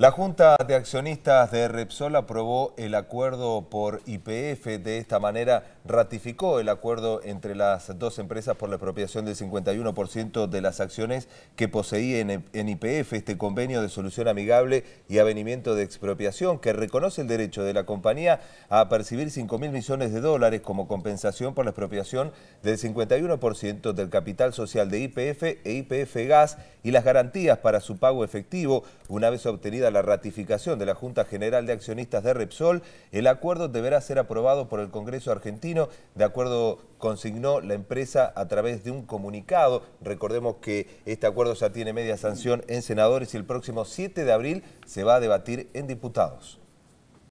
La Junta de Accionistas de Repsol aprobó el acuerdo por IPF. De esta manera ratificó el acuerdo entre las dos empresas por la expropiación del 51% de las acciones que poseía en IPF e este convenio de solución amigable y avenimiento de expropiación que reconoce el derecho de la compañía a percibir 5 mil millones de dólares como compensación por la expropiación del 51% del capital social de IPF e IPF Gas y las garantías para su pago efectivo una vez obtenida la ratificación de la Junta General de Accionistas de Repsol, el acuerdo deberá ser aprobado por el Congreso argentino, de acuerdo consignó la empresa a través de un comunicado. Recordemos que este acuerdo ya tiene media sanción en senadores y el próximo 7 de abril se va a debatir en diputados.